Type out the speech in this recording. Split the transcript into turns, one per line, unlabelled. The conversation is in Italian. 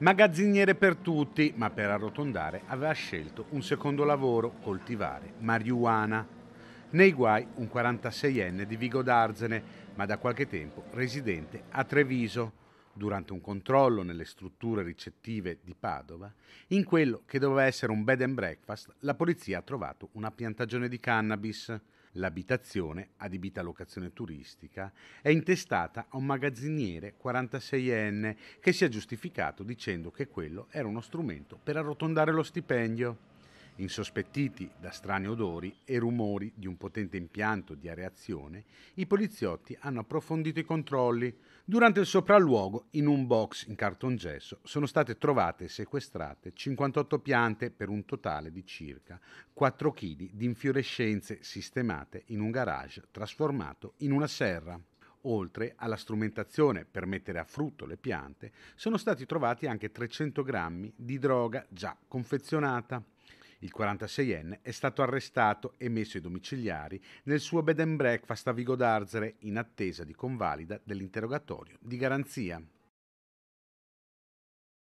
Magazziniere per tutti, ma per arrotondare aveva scelto un secondo lavoro, coltivare marijuana. Nei guai un 46enne di Vigo d'Arzene, ma da qualche tempo residente a Treviso, durante un controllo nelle strutture ricettive di Padova, in quello che doveva essere un bed and breakfast, la polizia ha trovato una piantagione di cannabis. L'abitazione, adibita a locazione turistica, è intestata a un magazziniere 46enne che si è giustificato dicendo che quello era uno strumento per arrotondare lo stipendio. Insospettiti da strani odori e rumori di un potente impianto di areazione, i poliziotti hanno approfondito i controlli. Durante il sopralluogo, in un box in cartongesso, sono state trovate e sequestrate 58 piante per un totale di circa 4 kg di infiorescenze sistemate in un garage trasformato in una serra. Oltre alla strumentazione per mettere a frutto le piante, sono stati trovati anche 300 grammi di droga già confezionata. Il 46enne è stato arrestato e messo ai domiciliari nel suo bed and breakfast a Vigo d'Arzere in attesa di convalida dell'interrogatorio di garanzia.